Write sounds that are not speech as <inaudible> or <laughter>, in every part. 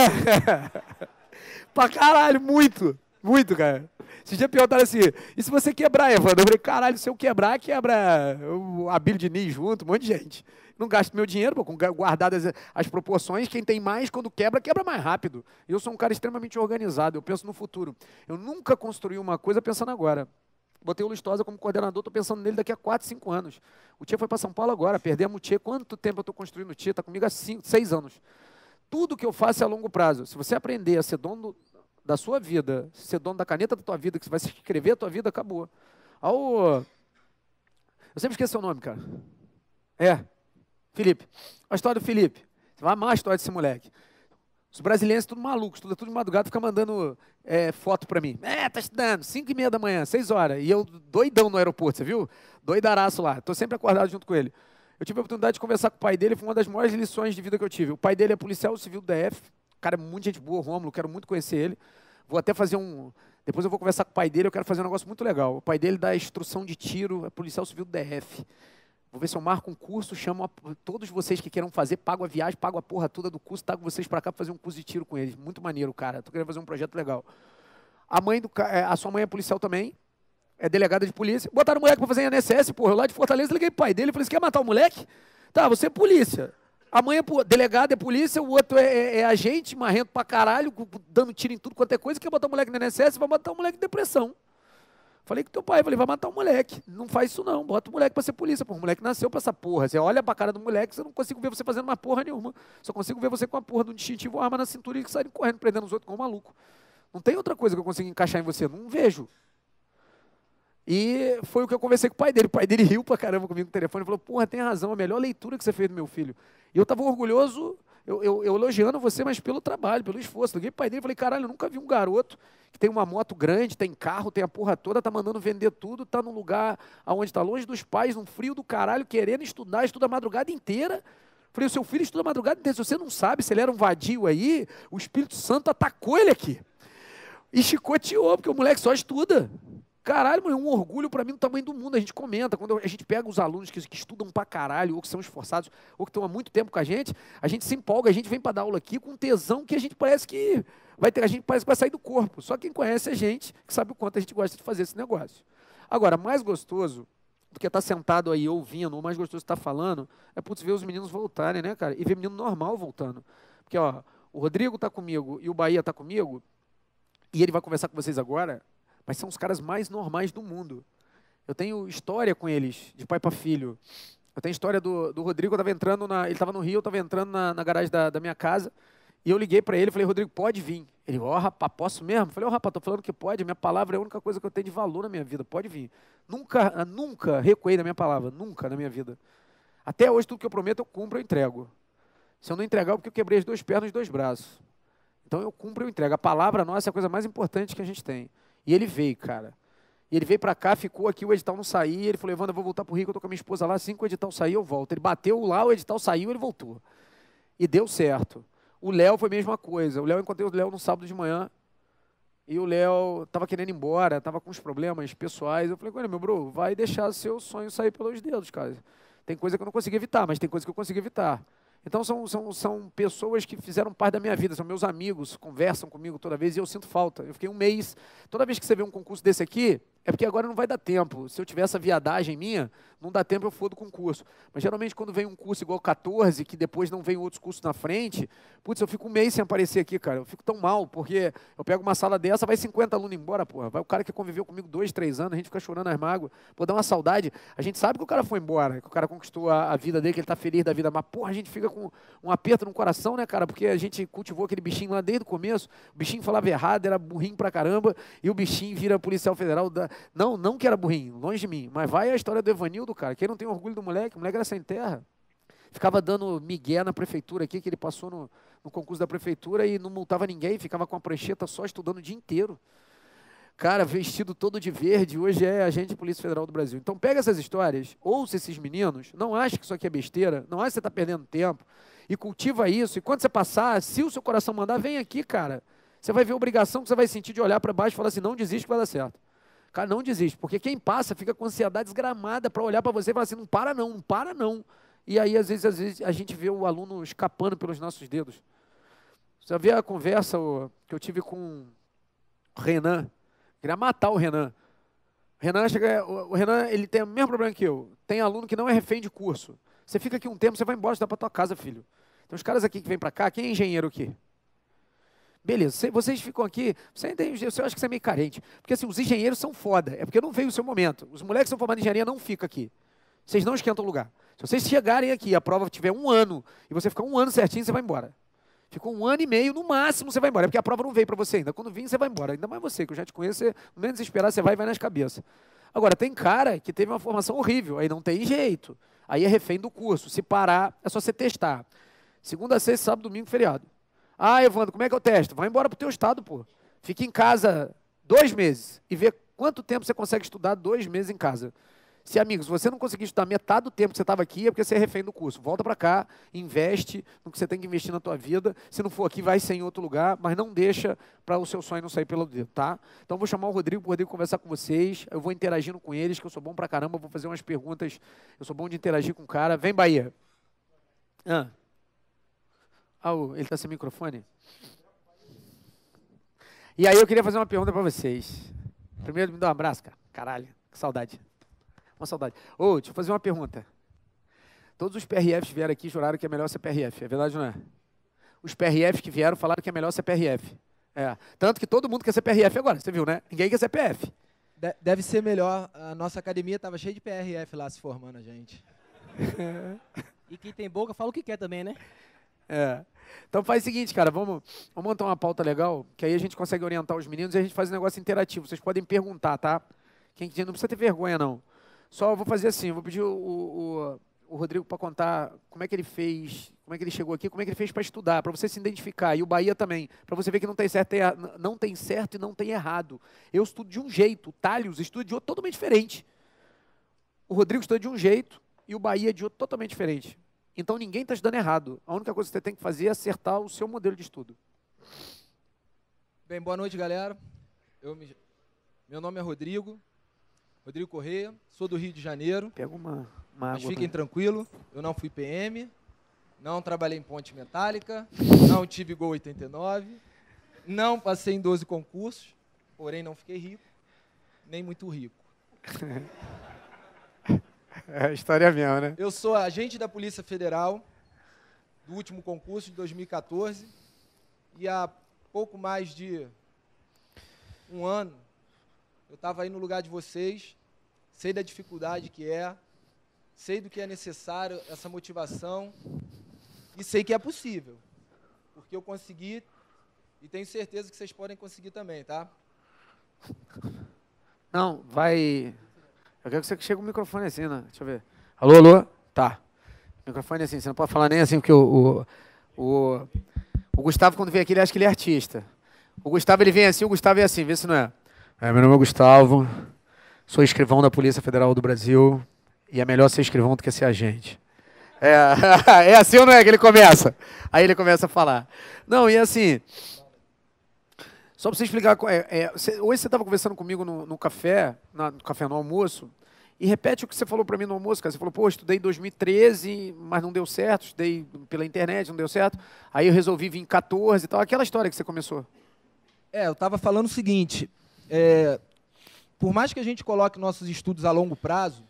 É. <laughs> pra caralho, muito. Muito, cara. Esse dia perguntaram assim, e se você quebrar, Evandro? Eu falei, caralho, se eu quebrar, quebra a de nis junto, um monte de gente. Não gasto meu dinheiro, pô, guardadas as, as proporções, quem tem mais, quando quebra, quebra mais rápido. Eu sou um cara extremamente organizado, eu penso no futuro. Eu nunca construí uma coisa pensando agora. Botei o Lustosa como coordenador, estou pensando nele daqui a 4, 5 anos. O Tia foi para São Paulo agora, perdemos o Tia. Quanto tempo eu estou construindo o Tia? Está comigo há 5, 6 anos tudo que eu faço é a longo prazo. Se você aprender a ser dono da sua vida, ser dono da caneta da tua vida, que você vai escrever a tua vida, acabou. Ao... Eu sempre esqueço seu nome, cara. É, Felipe. A história do Felipe. Você vai amar a história desse moleque. Os brasileiros tudo malucos, estuda tudo de madrugada, fica mandando é, foto para mim. É, tá estudando, 5 e meia da manhã, 6 horas. E eu doidão no aeroporto, você viu? Doidaraço lá. Estou sempre acordado junto com ele. Eu tive a oportunidade de conversar com o pai dele, foi uma das maiores lições de vida que eu tive. O pai dele é policial civil do DF, cara é muito gente boa, Rômulo, quero muito conhecer ele. Vou até fazer um. Depois eu vou conversar com o pai dele, eu quero fazer um negócio muito legal. O pai dele dá instrução de tiro, é policial civil do DF. Vou ver se eu marco um curso, chamo a, todos vocês que queiram fazer, pago a viagem, pago a porra toda do curso, trago vocês para cá pra fazer um curso de tiro com eles. Muito maneiro, cara. Tô querendo fazer um projeto legal. A mãe do é, a sua mãe é policial também, é delegada de polícia. Botaram o moleque pra fazer INSS, porra. Eu lá de Fortaleza liguei pro pai dele ele falei: Você quer matar o moleque? Tá, você é polícia. A mãe é delegada, é polícia, o outro é, é, é agente, marrento pra caralho, dando tiro em tudo quanto é coisa, quer botar o moleque na INSS, vai matar o moleque de depressão. Falei com teu pai, falei, vai matar o moleque. Não faz isso não, bota o moleque pra ser polícia. Pô, o moleque nasceu pra essa porra. Você olha pra cara do moleque, você não consigo ver você fazendo uma porra nenhuma. Só consigo ver você com a porra de um distintivo, arma na cintura e saindo correndo, prendendo os outros como um maluco. Não tem outra coisa que eu consiga encaixar em você, não vejo. E foi o que eu conversei com o pai dele. O pai dele riu pra caramba comigo no telefone e falou: Porra, tem razão, a melhor leitura que você fez do meu filho. E eu estava orgulhoso, eu, eu, eu, elogiando você, mas pelo trabalho, pelo esforço. Liguei pro pai dele e falei: Caralho, eu nunca vi um garoto que tem uma moto grande, tem carro, tem a porra toda, tá mandando vender tudo, tá num lugar aonde tá longe dos pais, num frio do caralho, querendo estudar, estuda a madrugada inteira. Falei: O seu filho estuda a madrugada inteira. Se você não sabe se ele era um vadio aí, o Espírito Santo atacou ele aqui. E chicoteou, porque o moleque só estuda. Caralho, mano, é um orgulho para mim do tamanho do mundo. A gente comenta, quando a gente pega os alunos que, que, estudam pra caralho, ou que são esforçados, ou que estão há muito tempo com a gente, a gente se empolga, a gente vem para dar aula aqui com tesão que a gente parece que vai ter, a gente parece que vai sair do corpo. Só quem conhece a gente que sabe o quanto a gente gosta de fazer esse negócio. Agora, mais gostoso do que estar tá sentado aí ouvindo, ou mais gostoso estar tá falando, é putz, ver os meninos voltarem, né, cara? E ver menino normal voltando. Porque, ó, o Rodrigo tá comigo e o Bahia tá comigo, e ele vai conversar com vocês agora mas são os caras mais normais do mundo. Eu tenho história com eles, de pai para filho. Eu tenho história do, do Rodrigo, eu entrando na, ele estava no Rio, eu estava entrando na, na garagem da, da minha casa, e eu liguei para ele, falei, Rodrigo, pode vir. Ele, ó, oh, rapaz, posso mesmo? Eu falei, ó, oh, rapaz, tô falando que pode, minha palavra é a única coisa que eu tenho de valor na minha vida, pode vir. Nunca, ah, nunca recuei da minha palavra, nunca na minha vida. Até hoje, tudo que eu prometo, eu cumpro, eu entrego. Se eu não entregar, é porque eu quebrei as duas pernas e os dois braços. Então eu cumpro, eu entrego. A palavra nossa é a coisa mais importante que a gente tem. E ele veio, cara. E ele veio para cá, ficou aqui, o edital não saía. Ele falou, Evandro, eu vou voltar pro Rio, eu tô com a minha esposa lá. Assim que o edital sair, eu volto. Ele bateu lá, o edital saiu, ele voltou. E deu certo. O Léo foi a mesma coisa. O Léo, encontrei o Léo no sábado de manhã. E o Léo estava querendo ir embora, estava com uns problemas pessoais. Eu falei, olha, meu bro, vai deixar seu sonho sair pelos dedos, cara. Tem coisa que eu não consegui evitar, mas tem coisa que eu consegui evitar. Então são, são, são pessoas que fizeram parte da minha vida, são meus amigos, conversam comigo toda vez e eu sinto falta. Eu fiquei um mês. Toda vez que você vê um concurso desse aqui, é porque agora não vai dar tempo. Se eu tiver essa viadagem minha, não dá tempo eu fodo com o curso. Mas geralmente quando vem um curso igual 14, que depois não vem outros cursos na frente, putz, eu fico um mês sem aparecer aqui, cara. Eu fico tão mal, porque eu pego uma sala dessa, vai 50 alunos embora, porra. Vai o cara que conviveu comigo dois, três anos, a gente fica chorando as mágoas. Pô, dá uma saudade. A gente sabe que o cara foi embora, que o cara conquistou a, a vida dele, que ele está feliz da vida. Mas, porra, a gente fica com um aperto no coração, né, cara? Porque a gente cultivou aquele bichinho lá desde o começo. O bichinho falava errado, era burrinho pra caramba, e o bichinho vira policial federal. Da... Não, não que era burrinho, longe de mim. Mas vai a história do Evanildo tudo, cara. Quem não tem orgulho do moleque? O moleque era sem terra. Ficava dando migué na prefeitura aqui, que ele passou no, no concurso da prefeitura e não multava ninguém, ficava com a prancheta só estudando o dia inteiro. Cara, vestido todo de verde, hoje é agente de Polícia Federal do Brasil. Então pega essas histórias, ouça esses meninos, não acha que isso aqui é besteira, não acha que você está perdendo tempo, e cultiva isso. E quando você passar, se o seu coração mandar, vem aqui, cara. Você vai ver a obrigação que você vai sentir de olhar para baixo e falar assim, não desiste que vai dar certo. Cara, não desiste, porque quem passa fica com ansiedade desgramada para olhar para você e falar assim: não para não, não para não. E aí, às vezes, às vezes, a gente vê o aluno escapando pelos nossos dedos. Você vê a conversa que eu tive com o Renan. Queria matar o Renan. O Renan, chega, o Renan ele tem o mesmo problema que eu. Tem aluno que não é refém de curso. Você fica aqui um tempo, você vai embora, você dá para tua casa, filho. Tem então, os caras aqui que vêm para cá, quem é engenheiro aqui? Beleza, vocês ficam aqui, você tem, eu acho que você é meio carente. Porque assim, os engenheiros são foda, é porque não veio o seu momento. Os moleques que são formados em engenharia não ficam aqui. Vocês não esquentam o lugar. Se vocês chegarem aqui, a prova tiver um ano, e você ficar um ano certinho, você vai embora. Ficou um ano e meio, no máximo você vai embora. É porque a prova não veio para você ainda. Quando vir, você vai embora. Ainda mais você, que eu já te conheço, você, no menos esperar, você vai e vai nas cabeças. Agora, tem cara que teve uma formação horrível, aí não tem jeito. Aí é refém do curso. Se parar, é só você testar. Segunda, sexta, sábado, domingo, feriado. Ah, Evandro, como é que eu testo? Vai embora para o teu estado, pô. Fica em casa dois meses e vê quanto tempo você consegue estudar dois meses em casa. Se, amigos, você não conseguir estudar metade do tempo que você estava aqui, é porque você é refém do curso. Volta para cá, investe no que você tem que investir na tua vida. Se não for aqui, vai ser em outro lugar, mas não deixa para o seu sonho não sair pelo dedo, tá? Então, vou chamar o Rodrigo para o Rodrigo conversar com vocês. Eu vou interagindo com eles, que eu sou bom para caramba. Vou fazer umas perguntas. Eu sou bom de interagir com o cara. Vem, Bahia. Ah. Ah, ele está sem microfone? E aí eu queria fazer uma pergunta para vocês. Primeiro, me dá um abraço, cara. Caralho, que saudade. Uma saudade. Ô, oh, deixa eu fazer uma pergunta. Todos os PRFs vieram aqui e juraram que é melhor ser PRF. É verdade ou não é? Os PRFs que vieram falaram que é melhor ser PRF. É. Tanto que todo mundo quer ser PRF agora, você viu, né? Ninguém quer ser PF. deve ser melhor. A nossa academia estava cheia de PRF lá se formando, a gente. <laughs> e quem tem boca fala o que quer também, né? É. Então faz o seguinte, cara, vamos, vamos montar uma pauta legal, que aí a gente consegue orientar os meninos e a gente faz um negócio interativo. Vocês podem perguntar, tá? Quem quiser, não precisa ter vergonha, não. Só vou fazer assim, vou pedir o, o, o Rodrigo para contar como é que ele fez, como é que ele chegou aqui, como é que ele fez para estudar, para você se identificar, e o Bahia também, para você ver que não tem, certo, não tem certo e não tem errado. Eu estudo de um jeito, o Thales estuda de outro totalmente diferente. O Rodrigo estuda de um jeito e o Bahia de outro totalmente diferente. Então ninguém está estudando errado. A única coisa que você tem que fazer é acertar o seu modelo de estudo. Bem, boa noite, galera. Me... Meu nome é Rodrigo. Rodrigo Correia, sou do Rio de Janeiro. Pega uma, uma Mas fiquem tranquilos, eu não fui PM, não trabalhei em ponte metálica, não tive Gol 89, não passei em 12 concursos, porém não fiquei rico, nem muito rico. <laughs> É a história minha, né? Eu sou agente da Polícia Federal do último concurso de 2014 e há pouco mais de um ano eu estava aí no lugar de vocês, sei da dificuldade que é, sei do que é necessário essa motivação e sei que é possível, porque eu consegui e tenho certeza que vocês podem conseguir também, tá? Não, vai eu quero que você chegue o microfone assim, né? Deixa eu ver. Alô, alô? Tá. Microfone assim, você não pode falar nem assim, porque o, o, o, o Gustavo, quando vem aqui, ele acha que ele é artista. O Gustavo, ele vem assim, o Gustavo é assim, vê se não é. é meu nome é Gustavo, sou escrivão da Polícia Federal do Brasil, e é melhor ser escrivão do que ser agente. É, <laughs> é assim ou não é que ele começa? Aí ele começa a falar. Não, e assim, só para você explicar, é, é, cê, hoje você estava conversando comigo no, no café, na, no café no almoço, e repete o que você falou para mim no almoço, cara. Você falou, pô, estudei em 2013, mas não deu certo, estudei pela internet, não deu certo. Aí eu resolvi vir em 14 e tal. Aquela história que você começou. É, eu estava falando o seguinte, é, por mais que a gente coloque nossos estudos a longo prazo,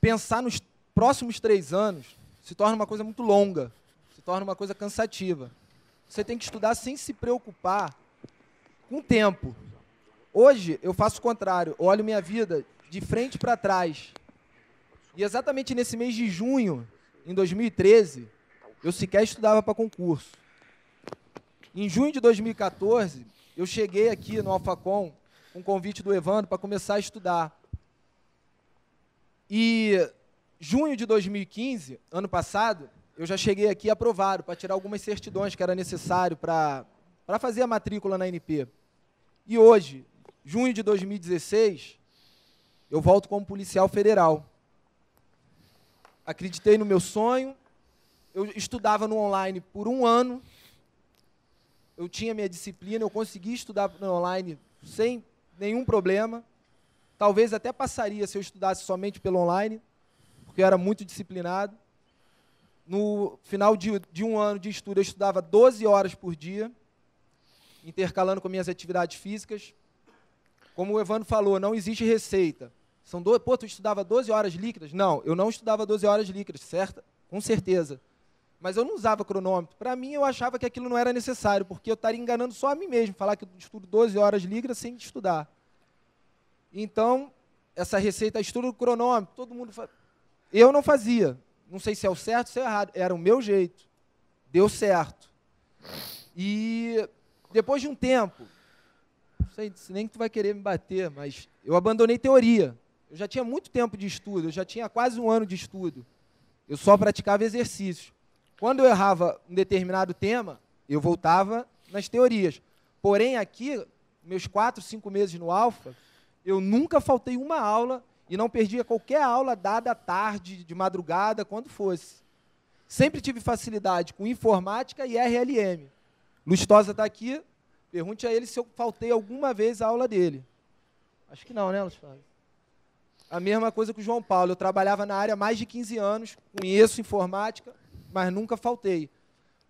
pensar nos próximos três anos se torna uma coisa muito longa, se torna uma coisa cansativa. Você tem que estudar sem se preocupar com tempo. Hoje eu faço o contrário, olho minha vida de frente para trás. E exatamente nesse mês de junho, em 2013, eu sequer estudava para concurso. Em junho de 2014, eu cheguei aqui no Alfacom com um convite do Evandro para começar a estudar. E junho de 2015, ano passado, eu já cheguei aqui aprovado para tirar algumas certidões que era necessário para para fazer a matrícula na NP. E hoje, junho de 2016, eu volto como policial federal. Acreditei no meu sonho. Eu estudava no online por um ano. Eu tinha minha disciplina, eu consegui estudar no online sem nenhum problema. Talvez até passaria se eu estudasse somente pelo online, porque eu era muito disciplinado. No final de, de um ano de estudo, eu estudava 12 horas por dia intercalando com minhas atividades físicas. Como o Evandro falou, não existe receita. São do... Pô, tu estudava 12 horas líquidas? Não, eu não estudava 12 horas líquidas, certo? Com certeza. Mas eu não usava cronômetro. Para mim, eu achava que aquilo não era necessário, porque eu estaria enganando só a mim mesmo, falar que eu estudo 12 horas líquidas sem estudar. Então, essa receita, estudo o cronômetro, todo mundo faz... Eu não fazia. Não sei se é o certo ou se é o errado. Era o meu jeito. Deu certo. E depois de um tempo, não sei nem que tu vai querer me bater, mas eu abandonei teoria. Eu já tinha muito tempo de estudo, eu já tinha quase um ano de estudo. Eu só praticava exercícios. Quando eu errava um determinado tema, eu voltava nas teorias. Porém, aqui, meus quatro, cinco meses no Alfa, eu nunca faltei uma aula e não perdia qualquer aula dada à tarde, de madrugada, quando fosse. Sempre tive facilidade com informática e RLM. Lustosa está aqui, pergunte a ele se eu faltei alguma vez a aula dele. Acho que não, né, Lustosa? A mesma coisa com o João Paulo. Eu trabalhava na área há mais de 15 anos, conheço informática, mas nunca faltei.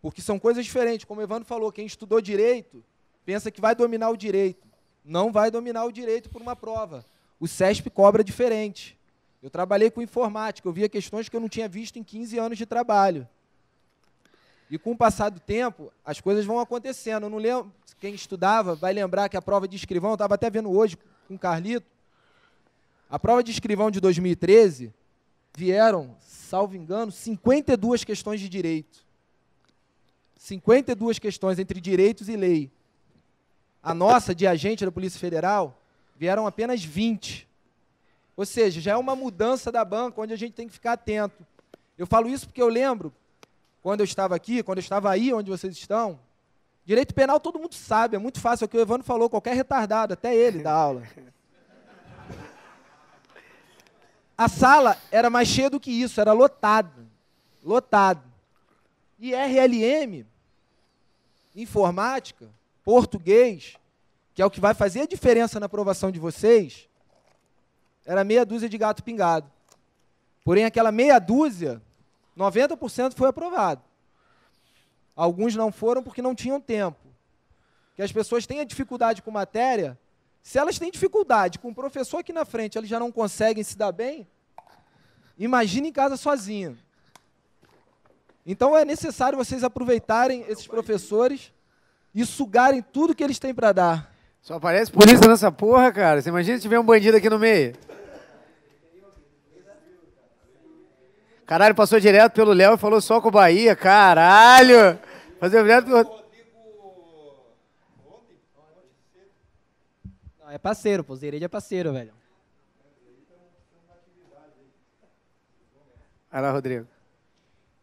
Porque são coisas diferentes. Como o Evandro falou, quem estudou direito pensa que vai dominar o direito. Não vai dominar o direito por uma prova. O SESP cobra diferente. Eu trabalhei com informática, eu via questões que eu não tinha visto em 15 anos de trabalho. E com o passar do tempo, as coisas vão acontecendo. Eu não lembro, quem estudava vai lembrar que a prova de escrivão, eu estava até vendo hoje com o Carlito, a prova de escrivão de 2013 vieram, salvo engano, 52 questões de direito. 52 questões entre direitos e lei. A nossa, de agente da Polícia Federal, vieram apenas 20. Ou seja, já é uma mudança da banca onde a gente tem que ficar atento. Eu falo isso porque eu lembro quando eu estava aqui, quando eu estava aí onde vocês estão, direito penal todo mundo sabe, é muito fácil, é o que o Evandro falou, qualquer retardado, até ele dá aula. A sala era mais cheia do que isso, era lotado. Lotado. E RLM, informática, português, que é o que vai fazer a diferença na aprovação de vocês, era meia dúzia de gato pingado. Porém, aquela meia dúzia 90% foi aprovado. Alguns não foram porque não tinham tempo. Que as pessoas têm a dificuldade com matéria. Se elas têm dificuldade com o professor aqui na frente, elas já não conseguem se dar bem. Imagine em casa sozinho. Então é necessário vocês aproveitarem esses professores e sugarem tudo que eles têm para dar. Só aparece polícia nessa porra, cara. Você imagina se tiver um bandido aqui no meio. Caralho, passou direto pelo Léo e falou só com o Bahia. Caralho! Fazer direto É parceiro, pô. Zereide é parceiro, velho. Vai lá, Rodrigo.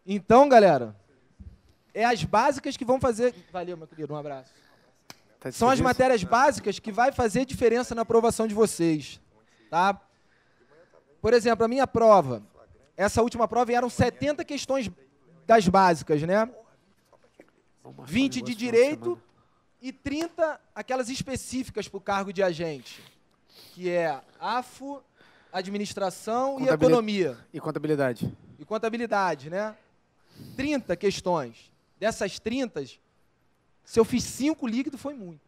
Então, galera, é as básicas que vão fazer. Valeu, meu querido, um abraço. Tá São as matérias básicas que vai fazer diferença na aprovação de vocês, tá? Por exemplo, a minha prova, essa última prova eram 70 questões das básicas, né? 20 de direito e 30 aquelas específicas para o cargo de agente, que é AFO, administração e economia. E contabilidade. E contabilidade, né? 30 questões. Dessas 30, se eu fiz 5 líquido, foi muito.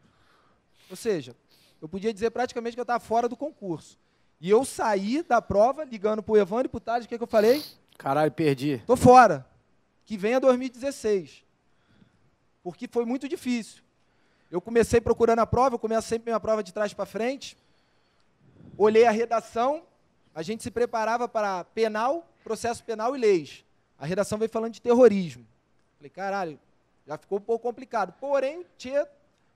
Ou seja, eu podia dizer praticamente que eu estava fora do concurso. E eu saí da prova ligando pro Evandro e pro Tade o que, que eu falei? Caralho, perdi. Tô fora. Que venha 2016. Porque foi muito difícil. Eu comecei procurando a prova, eu começo sempre minha prova de trás para frente. Olhei a redação, a gente se preparava para penal, processo penal e leis. A redação veio falando de terrorismo. Falei, caralho, já ficou um pouco complicado. Porém, o Tchê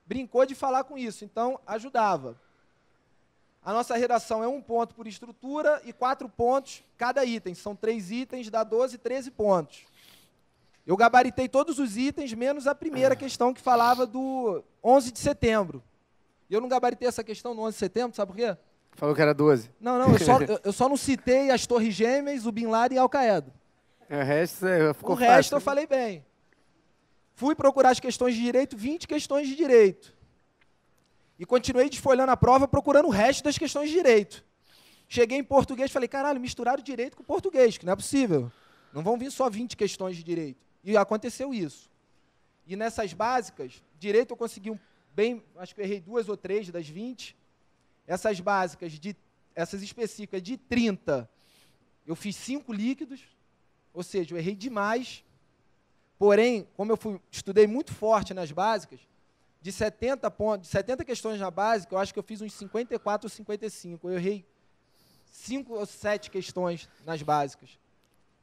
brincou de falar com isso, então ajudava. A nossa redação é um ponto por estrutura e quatro pontos cada item. São três itens, dá 12, 13 pontos. Eu gabaritei todos os itens, menos a primeira questão que falava do 11 de setembro. Eu não gabaritei essa questão no 11 de setembro, sabe por quê? Falou que era 12. Não, não, eu só, <laughs> eu, só não citei as Torres Gêmeas, o Bin Laden e Al-Qaeda. É, o resto é, ficou O resto fácil. eu falei bem. Fui procurar as questões de direito, 20 questões de direito. E continuei desfolhando a prova, procurando o resto das questões de direito. Cheguei em português, falei, caralho, misturaram direito com português, que não é possível. Não vão vir só 20 questões de direito. E aconteceu isso. E nessas básicas, direito eu consegui um bem, acho que errei duas ou três das 20. Essas básicas, de, essas específicas de 30, eu fiz cinco líquidos, ou seja, eu errei demais. Porém, como eu fui, estudei muito forte nas básicas, de 70 pontos, de 70 questões na básica, eu acho que eu fiz uns 54 ou 55. Eu errei 5 ou 7 questões nas básicas.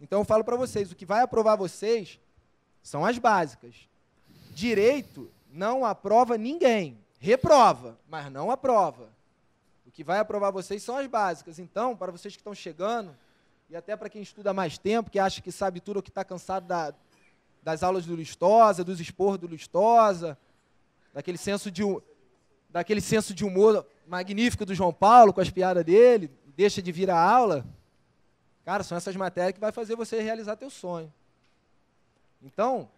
Então eu falo para vocês, o que vai aprovar vocês são as básicas. Direito não aprova ninguém. Reprova, mas não aprova. O que vai aprovar vocês são as básicas. Então, para vocês que estão chegando, e até para quem estuda mais tempo, que acha que sabe tudo ou que está cansado da, das aulas do Lustosa, dos expor do Lustosa, daquele senso de, daquele senso de humor magnífico do João Paulo, com as piadas dele, deixa de vir à aula. Cara, são essas matérias que vai fazer você realizar teu sonho. Então,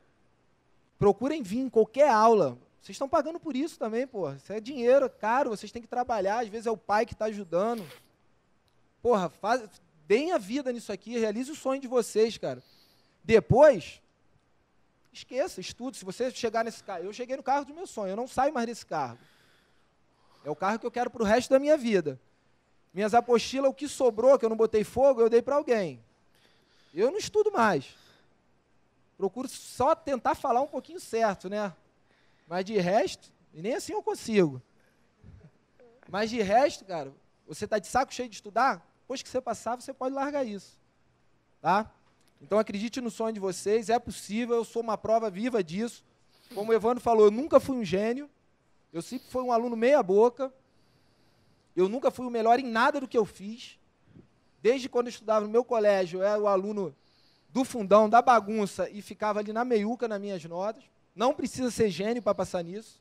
procurem vir em qualquer aula. Vocês estão pagando por isso também, porra. Isso é dinheiro, é caro, vocês têm que trabalhar, às vezes é o pai que está ajudando. Porra, faz, deem a vida nisso aqui, realize o sonho de vocês, cara. Depois, Esqueça, estude. Se você chegar nesse carro, eu cheguei no carro do meu sonho, eu não saio mais desse carro. É o carro que eu quero para o resto da minha vida. Minhas apostilas, o que sobrou, que eu não botei fogo, eu dei para alguém. Eu não estudo mais. Procuro só tentar falar um pouquinho certo, né? Mas de resto, e nem assim eu consigo. Mas de resto, cara, você está de saco cheio de estudar? Depois que você passar, você pode largar isso. Tá? Então acredite no sonho de vocês, é possível, eu sou uma prova viva disso. Como o Evandro falou, eu nunca fui um gênio, eu sempre fui um aluno meia boca, eu nunca fui o melhor em nada do que eu fiz. Desde quando eu estudava no meu colégio, eu era o aluno do fundão, da bagunça, e ficava ali na meiuca nas minhas notas. Não precisa ser gênio para passar nisso.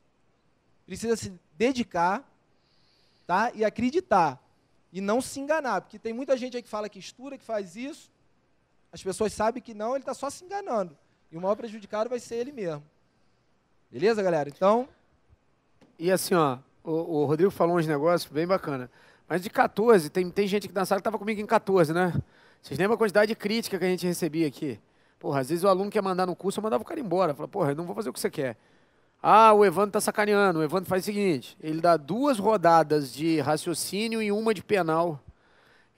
Precisa se dedicar tá? e acreditar. E não se enganar, porque tem muita gente aí que fala que estuda, que faz isso, as pessoas sabem que não, ele está só se enganando. E o maior prejudicado vai ser ele mesmo. Beleza, galera? Então. E assim, ó, o, o Rodrigo falou uns negócios bem bacana. Mas de 14, tem, tem gente aqui na sala que estava comigo em 14, né? Vocês lembram a quantidade de crítica que a gente recebia aqui? Porra, às vezes o aluno quer mandar no curso, eu mandava o cara embora. falava, porra, eu não vou fazer o que você quer. Ah, o Evandro tá sacaneando. O Evandro faz o seguinte: ele dá duas rodadas de raciocínio e uma de penal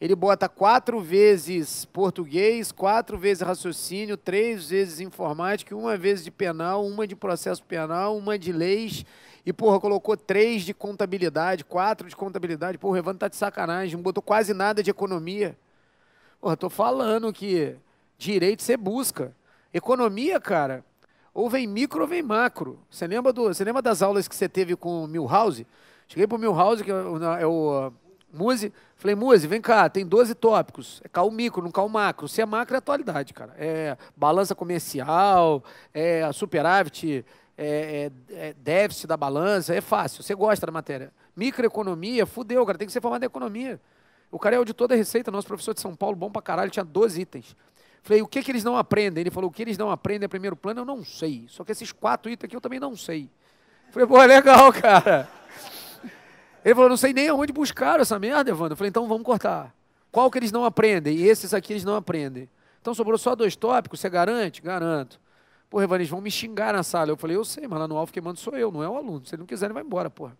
ele bota quatro vezes português, quatro vezes raciocínio, três vezes informática, uma vez de penal, uma de processo penal, uma de leis. E, porra, colocou três de contabilidade, quatro de contabilidade. Porra, o Evandro tá de sacanagem, não botou quase nada de economia. Porra, tô falando que direito você busca. Economia, cara, ou vem micro ou vem macro. Você lembra, do, você lembra das aulas que você teve com o Milhouse? Cheguei pro Milhouse, que é o é Muzi, falei, Muzi, vem cá, tem 12 tópicos. É cal micro, não cal macro. Se é macro, é atualidade, cara. É balança comercial, é superávit, é, é, é déficit da balança, é fácil. Você gosta da matéria. Microeconomia, fudeu, cara, tem que ser formado em economia. O cara é auditor da Receita, nosso professor de São Paulo, bom pra caralho, tinha 12 itens. Falei, o que, que eles não aprendem? Ele falou, o que eles não aprendem é primeiro plano, eu não sei. Só que esses quatro itens aqui eu também não sei. Falei, pô, é legal, <laughs> cara. Ele falou, não sei nem aonde buscaram essa merda, Evandro. Eu falei, então vamos cortar. Qual que eles não aprendem? E esses aqui eles não aprendem. Então sobrou só dois tópicos, você garante? Garanto. Porra, Evandro, eles vão me xingar na sala. Eu falei, eu sei, mas lá no alvo quem manda sou eu, não é o aluno. Se ele não quiser, ele vai embora, porra.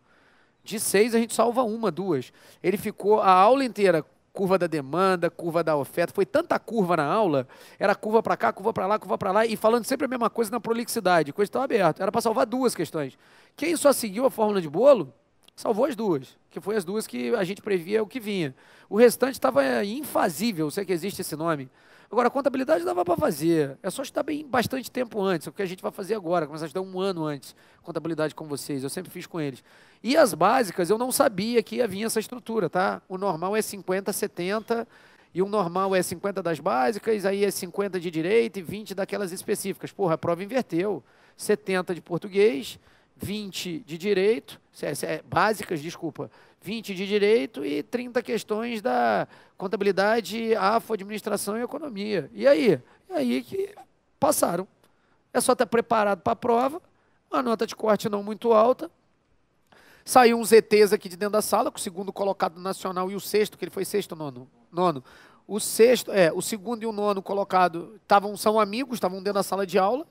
De seis, a gente salva uma, duas. Ele ficou a aula inteira curva da demanda, curva da oferta. Foi tanta curva na aula, era curva para cá, curva para lá, curva para lá, e falando sempre a mesma coisa na prolixidade. Coisa tão aberta. Era para salvar duas questões. Quem só seguiu a fórmula de bolo, salvou as duas, que foi as duas que a gente previa o que vinha. O restante estava infazível, sei é que existe esse nome. Agora, a contabilidade dava para fazer, é só estudar bem bastante tempo antes, é o que a gente vai fazer agora, começar a estudar um ano antes, contabilidade com vocês, eu sempre fiz com eles. E as básicas, eu não sabia que ia vir essa estrutura, tá? O normal é 50, 70, e um normal é 50 das básicas, aí é 50 de direito e 20 daquelas específicas. Porra, a prova inverteu, 70 de português, 20 de direito, é, é básicas, desculpa, 20 de direito e 30 questões da contabilidade, AFO, administração e economia. E aí? E aí que passaram. É só estar preparado para a prova, uma nota de corte não muito alta. Saiu um ZTs aqui de dentro da sala, com o segundo colocado nacional e o sexto, que ele foi sexto, nono, nono. O sexto, é, o segundo e o nono colocado estavam são amigos, estavam dentro da sala de aula,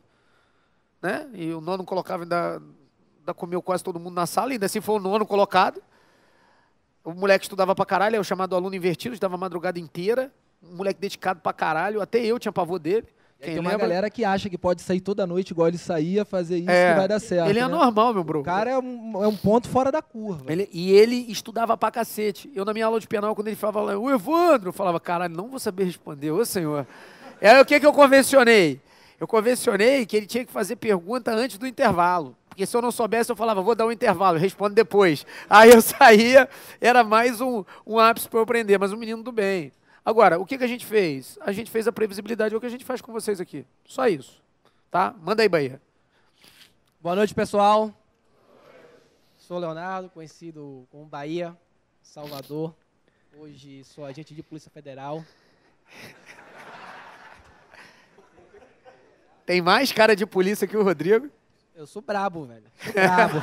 né? E o nono colocava ainda da comeu quase todo mundo na sala, ainda assim foi o nono colocado. O moleque estudava pra caralho, é o chamado aluno invertido, estudava a madrugada inteira. Um moleque dedicado pra caralho, até eu tinha pavor dele. Quem tem lembra? uma galera que acha que pode sair toda noite igual ele saía, fazer isso é, que vai dar certo. Ele é né? normal, meu bro. O cara é um, é um ponto fora da curva. Ele, e ele estudava pra cacete. Eu, na minha aula de penal, quando ele falava, o Evandro, eu falava, caralho, não vou saber responder, ô senhor. aí é o que, que eu convencionei? Eu convencionei que ele tinha que fazer pergunta antes do intervalo. Porque se eu não soubesse, eu falava, vou dar um intervalo, respondo depois. Aí eu <laughs> saía, era mais um, um ápice para eu aprender, mas um menino do bem. Agora, o que, que a gente fez? A gente fez a previsibilidade, é o que a gente faz com vocês aqui. Só isso. Tá? Manda aí, Bahia. Boa noite, pessoal. Sou Leonardo, conhecido como Bahia, Salvador. Hoje sou agente de Polícia Federal. Tem mais cara de polícia que o Rodrigo? Eu sou brabo, velho. Sou <laughs> brabo.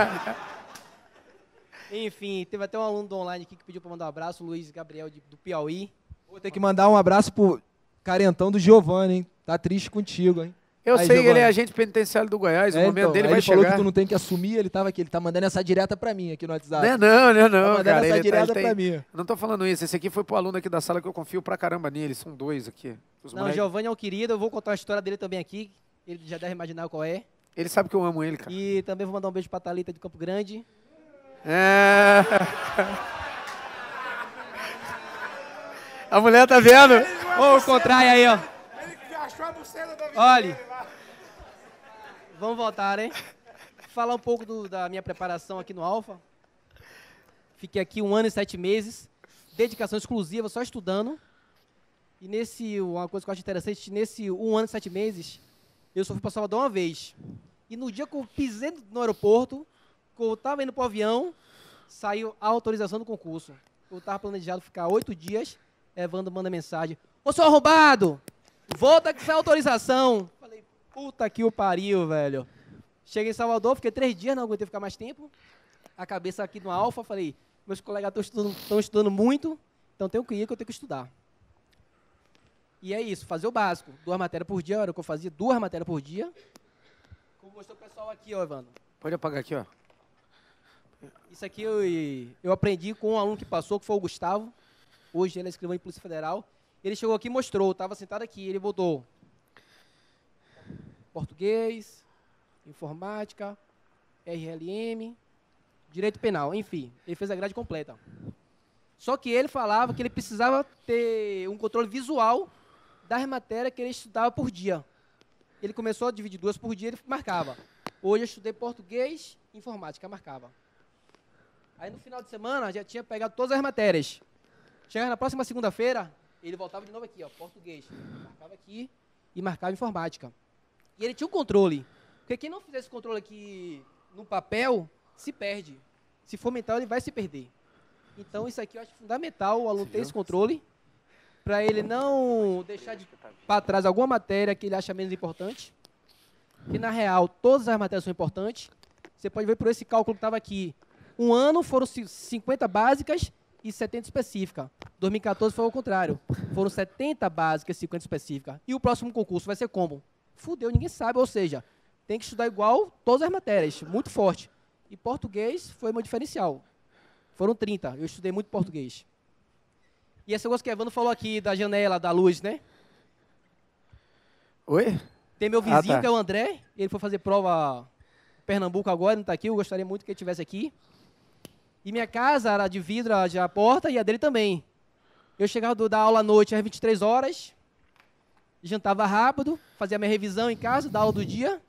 Enfim, teve até um aluno do online aqui que pediu para mandar um abraço, o Luiz Gabriel de, do Piauí. Vou ter que mandar um abraço pro carentão do Giovanni, hein? Tá triste contigo, hein? Eu Aí, sei Giovani. ele é agente penitenciário do Goiás, é, o momento então, dele vai ele chegar. Ele falou que tu não tem que assumir, ele tava aqui, ele tá mandando essa direta pra mim aqui no WhatsApp. Né, não, não, né, não, não. Tá mandando cara, essa tá- direta tá, tem... pra mim. Não tô falando isso, esse aqui foi pro aluno aqui da sala que eu confio pra caramba nele, são dois aqui. Os não, moleque... Giovanni é um querido, eu vou contar a história dele também aqui, ele já deve imaginar qual é. Ele sabe que eu amo ele, cara. E também vou mandar um beijo pra Thalita de Campo Grande. É... <laughs> A mulher tá vendo? Ô, o contrai aí, ó. Ele achou a buceta da Olha. Vamos voltar, hein? Falar um pouco do, da minha preparação aqui no Alfa. Fiquei aqui um ano e sete meses. Dedicação exclusiva, só estudando. E nesse, uma coisa que eu acho interessante, nesse um ano e sete meses, eu só fui para Salvador uma vez. E no dia que eu pisei no aeroporto, que eu estava indo para o avião, saiu a autorização do concurso. Eu estava planejado ficar oito dias. Evandro é, manda mensagem: Ô, seu arrombado! Volta que sai autorização! Falei: Puta que o pariu, velho. Cheguei em Salvador, fiquei três dias, não aguentei ficar mais tempo. A cabeça aqui no Alfa, falei: Meus colegas estão estudando, estudando muito, então tem um que ir que eu tenho que estudar. E é isso, fazer o básico. Duas matérias por dia, era o que eu fazia, duas matérias por dia. Como mostrou o pessoal aqui, ó, Evandro. Pode apagar aqui, ó. Isso aqui eu, eu aprendi com um aluno que passou, que foi o Gustavo. Hoje ele é escrivão de Polícia Federal. Ele chegou aqui e mostrou, estava sentado aqui, ele botou português, informática, RLM, direito penal, enfim, ele fez a grade completa. Só que ele falava que ele precisava ter um controle visual das matérias que ele estudava por dia. Ele começou a dividir duas por dia, ele marcava. Hoje eu estudei português, informática, marcava. Aí no final de semana já tinha pegado todas as matérias. Chegava na próxima segunda-feira, ele voltava de novo aqui, ó, português. Marcava aqui e marcava informática. E ele tinha um controle. Porque quem não fizer esse controle aqui no papel, se perde. Se for mental, ele vai se perder. Então, isso aqui eu acho fundamental, o aluno ter esse controle para ele não deixar de, para trás alguma matéria que ele acha menos importante. Que na real todas as matérias são importantes. Você pode ver por esse cálculo que estava aqui. Um ano foram 50 básicas e 70 específicas. 2014 foi o contrário. Foram 70 básicas e 50 específicas. E o próximo concurso vai ser como? Fudeu, ninguém sabe. Ou seja, tem que estudar igual todas as matérias, muito forte. E português foi meu diferencial. Foram 30. Eu estudei muito português. E esse negócio que Evandro falou aqui da janela, da luz, né? Oi? Tem meu ah, vizinho, ah, tá. que é o André, ele foi fazer prova em Pernambuco agora, não está aqui, eu gostaria muito que ele estivesse aqui. E minha casa era de vidro, a porta, e a dele também. Eu chegava do, da aula à noite às 23 horas, jantava rápido, fazia minha revisão em casa, da aula do dia.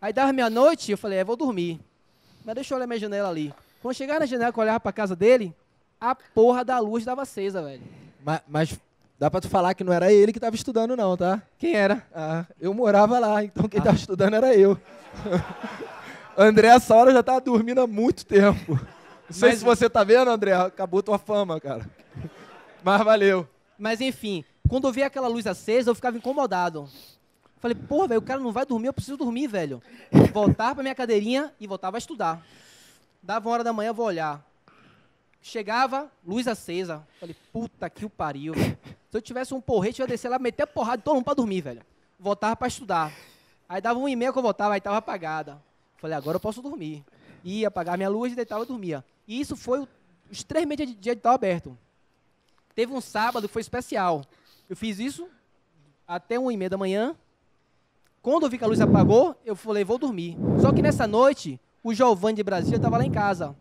Aí dava meia-noite, eu falei, é, vou dormir. Mas deixa eu olhar minha janela ali. Quando eu chegava na janela, que eu olhava para a casa dele, a porra da luz estava acesa, velho. Mas, mas, dá pra tu falar que não era ele que tava estudando, não, tá? Quem era? Ah, eu morava lá, então quem ah. tava estudando era eu. <laughs> André, essa hora já tava dormindo há muito tempo. Não sei mas... se você tá vendo, André. Acabou tua fama, cara. Mas valeu. Mas enfim, quando eu vi aquela luz acesa, eu ficava incomodado. Falei, porra, velho, o cara não vai dormir, eu preciso dormir, velho. Voltar pra minha cadeirinha e voltava a estudar. Dava uma hora da manhã, eu vou olhar. Chegava, luz acesa. Falei, puta que o pariu. Se eu tivesse um porrete, eu ia descer lá, meter a porrada de todo mundo pra dormir, velho. Voltava pra estudar. Aí dava um e meia que eu voltava, aí tava apagada. Falei, agora eu posso dormir. Ia apagar minha luz, deitava e dormia. E isso foi os três meses de, de edital aberto. Teve um sábado que foi especial. Eu fiz isso até uma e meia da manhã. Quando eu vi que a luz apagou, eu falei, vou dormir. Só que nessa noite, o Giovanni de Brasília estava lá em casa.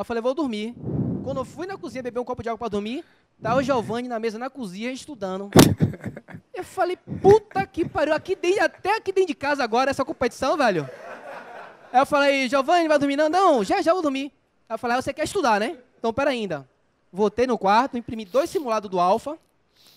Aí eu falei, vou dormir. Quando eu fui na cozinha beber um copo de água para dormir, tá o Giovanni na mesa na cozinha estudando. <laughs> Eu falei, puta que pariu, aqui dentro, até aqui dentro de casa agora essa competição, velho. Aí eu falei, Giovanni, vai dormir? Não, não, já já vou dormir. Aí eu falei, ah, você quer estudar, né? Então, pera ainda. Voltei no quarto, imprimi dois simulados do Alfa,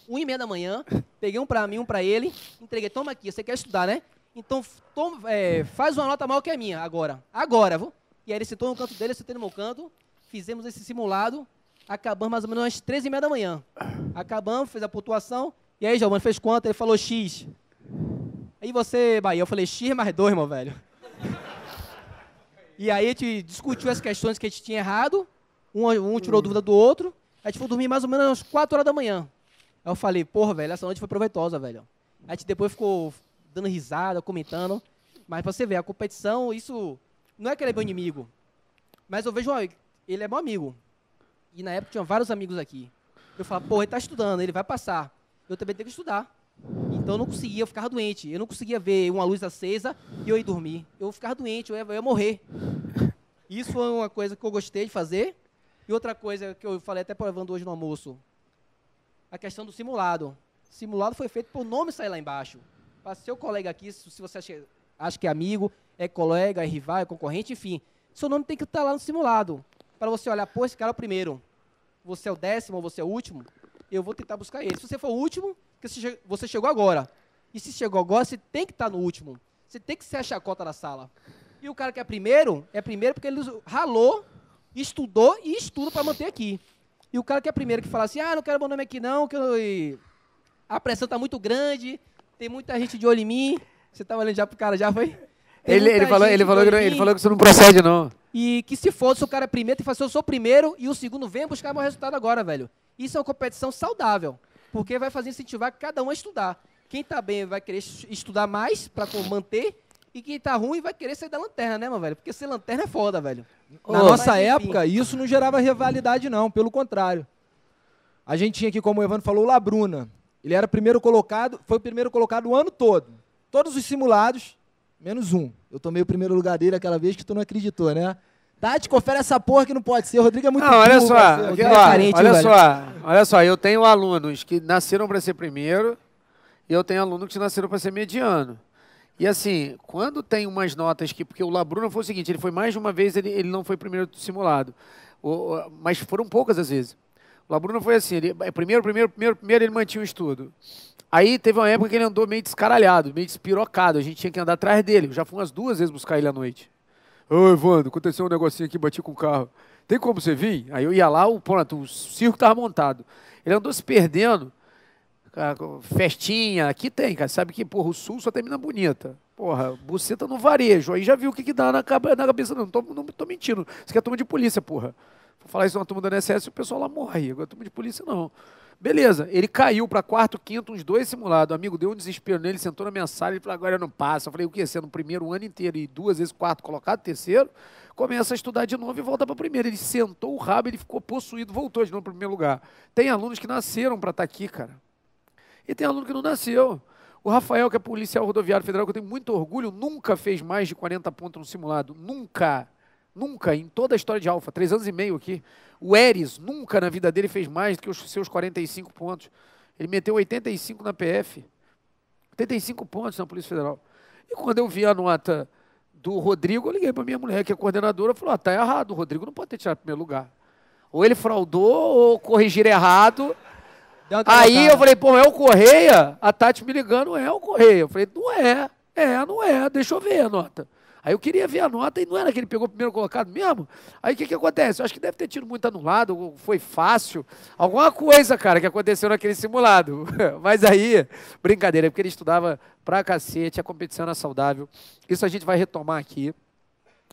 um e meia da manhã, peguei um pra mim, um pra ele, entreguei, toma aqui, você quer estudar, né? Então, toma, é, faz uma nota maior que a minha agora. Agora, vou. E aí ele sentou no canto dele, eu sentei no meu canto, fizemos esse simulado, acabamos mais ou menos às 13 e meia da manhã. Acabamos, fez a pontuação, e aí, Giovanni, fez quanto? Ele falou X. Aí você, Bahia, eu falei X mais dois, meu velho. E aí a gente discutiu as questões que a gente tinha errado, um, um tirou dúvida do outro, a gente foi dormir mais ou menos às 4 horas da manhã. Aí eu falei, porra, velho, essa noite foi proveitosa, velho. A gente depois ficou dando risada, comentando, mas pra você ver, a competição, isso não é que ele é meu inimigo, mas eu vejo, ó, ele é meu amigo. E na época tinha vários amigos aqui. Eu falava, pô, ele tá estudando, ele vai passar. Eu também tenho que estudar. Então eu não conseguia, eu ficava doente. Eu não conseguia ver uma luz acesa e eu ir dormir. Eu ficava doente, eu ia, eu ia morrer. Isso foi uma coisa que eu gostei de fazer. E outra coisa que eu falei até provando hoje no almoço, a questão do simulado. Simulado foi feito para o nome sair lá embaixo. Para seu colega aqui, se você acha, acha que é amigo, é colega, é rival, é concorrente, enfim. Seu nome tem que estar lá no simulado. Para você olhar, pô, esse cara é o primeiro. Você é o décimo, você é o último. Eu vou tentar buscar ele. Se você for o último, porque você chegou agora. E se chegou agora, você tem que estar tá no último. Você tem que ser a chacota da sala. E o cara que é primeiro, é primeiro porque ele ralou, estudou e estuda para manter aqui. E o cara que é primeiro que fala assim, ah, não quero meu nome aqui não, que eu... a pressão está muito grande, tem muita gente de olho em mim. Você estava tá olhando já para o cara já, foi? Ele, ele, falou, ele, falou que, ele falou que isso não procede, não. E que se fosse o cara primeiro, tem que fazer, eu sou o primeiro e o segundo vem buscar meu resultado agora, velho. Isso é uma competição saudável, porque vai fazer incentivar cada um a estudar. Quem está bem vai querer estudar mais para manter, e quem está ruim vai querer sair da lanterna, né, meu velho? Porque ser lanterna é foda, velho. Na oh, nossa época, enfim. isso não gerava rivalidade, não, pelo contrário. A gente tinha aqui, como o Evandro falou, o Labruna. Ele era primeiro colocado, foi o primeiro colocado o ano todo. Todos os simulados, Menos um. Eu tomei o primeiro lugar dele aquela vez que tu não acreditou, né? Tati, confere essa porra que não pode ser. O Rodrigo é muito Não, ah, olha só. Olha, é carente, olha só. Olha só, eu tenho alunos que nasceram para ser primeiro e eu tenho alunos que nasceram para ser mediano. E assim, quando tem umas notas que. Porque o Labruna foi o seguinte: ele foi mais de uma vez, ele, ele não foi primeiro simulado. O, mas foram poucas as vezes. O foi assim, ele, é, primeiro, primeiro, primeiro, primeiro ele mantinha o estudo. Aí teve uma época que ele andou meio descaralhado, meio despirocado, a gente tinha que andar atrás dele. Eu já fui umas duas vezes buscar ele à noite. Ô, Evandro, aconteceu um negocinho aqui, bati com o carro. Tem como você vir? Aí eu ia lá, o, pronto, o circo estava montado. Ele andou se perdendo, festinha, aqui tem, cara, sabe que, porra, o sul só termina bonita. Porra, buceta no varejo, aí já viu o que, que dá na cabeça, não, tô, não tô mentindo, isso aqui é turma de polícia, porra. Vou falar isso na turma da NSS, o pessoal lá morre. Agora, turma de polícia, não. Beleza, ele caiu para quarto, quinto, uns dois simulados. O amigo deu um desespero nele, sentou na minha sala e falou: agora não passa. Eu falei: o que? Sendo primeiro um ano inteiro e duas vezes quarto colocado, terceiro, começa a estudar de novo e volta para primeiro. Ele sentou o rabo, ele ficou possuído, voltou de novo para primeiro lugar. Tem alunos que nasceram para estar tá aqui, cara. E tem aluno que não nasceu. O Rafael, que é policial rodoviário federal, que eu tenho muito orgulho, nunca fez mais de 40 pontos no simulado. Nunca. Nunca, em toda a história de Alfa, três anos e meio aqui, o Eres nunca na vida dele fez mais do que os seus 45 pontos. Ele meteu 85 na PF, 85 pontos na Polícia Federal. E quando eu vi a nota do Rodrigo, eu liguei para minha mulher, que é coordenadora, e falou: ah, tá errado, o Rodrigo não pode ter tirado primeiro lugar. Ou ele fraudou, ou corrigiram errado. Aí eu falei, pô, é o Correia? A Tati me ligando, é o Correia. Eu falei, não é, é, não é, deixa eu ver a nota. Aí eu queria ver a nota e não era que ele pegou o primeiro colocado mesmo. Aí o que, que acontece? Eu acho que deve ter tido muito anulado, foi fácil. Alguma coisa, cara, que aconteceu naquele simulado. <laughs> Mas aí, brincadeira, é porque ele estudava pra cacete, a competição era saudável. Isso a gente vai retomar aqui.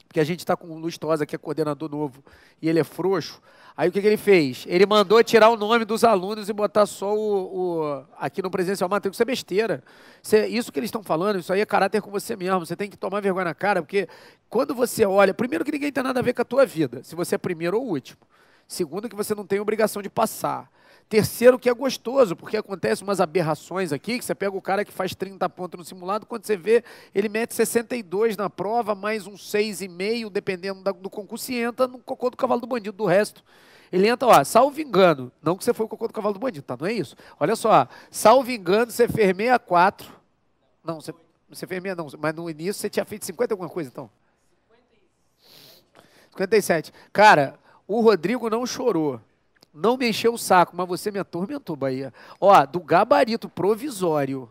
Porque a gente está com o Lustosa, que é coordenador novo, e ele é frouxo. Aí o que, que, ele fez? Ele mandou tirar o nome dos alunos e botar só o. o aqui no presencial matrícula. Isso é besteira. Isso, é, isso que eles estão falando, isso aí é caráter com você mesmo. Você tem que tomar vergonha na cara, porque quando você olha. Primeiro, que ninguém tem nada a ver com a tua vida, se você é primeiro ou último. Segundo, que você não tem obrigação de passar. Terceiro, que é gostoso, porque acontece umas aberrações aqui, que você pega o cara que faz 30 pontos no simulado, quando você vê, ele mete 62 na prova, mais um 6,5, dependendo do concurso, e entra no cocô do cavalo do bandido, do resto. Ele entra, ó, salvo engano, não que você foi o cocô do cavalo do bandido, tá? Não é isso. Olha só, salvo engano, você fez 64. Não, você, você fez 6, não, mas no início você tinha feito 50 alguma coisa, então? 57. Cara, o Rodrigo não chorou não me encheu o saco, mas você me atormentou, Bahia. Ó, do gabarito provisório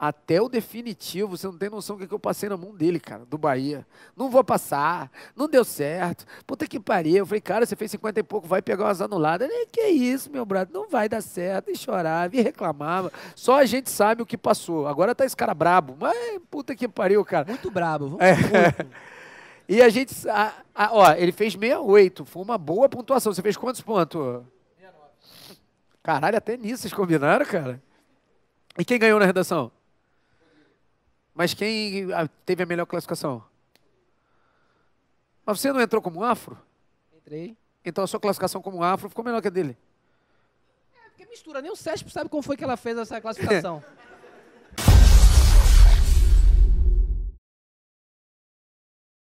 até o definitivo, você não tem noção do que, é eu passei na mão dele, cara, do Bahia. Não vou passar, não deu certo. Puta que pariu. Eu falei, cara, você fez 50 e pouco, vai pegar umas anuladas. Ele, é, que isso, meu brother, não vai dar certo. E chorava, e reclamava. Só a gente sabe o que passou. Agora tá esse cara brabo. Mas, puta que pariu, cara. Muito brabo. Vamos é. <laughs> E a gente. A, a, ó, ele fez 68. Foi uma boa pontuação. Você fez quantos pontos? 69. Caralho, até nisso vocês combinaram, cara. E quem ganhou na redação? Mas quem ah, teve a melhor classificação? Mas você não entrou como afro? Entrei. Então a sua classificação como afro ficou melhor que a dele. É, porque mistura. Nem o César sabe como foi que ela fez essa classificação. <laughs>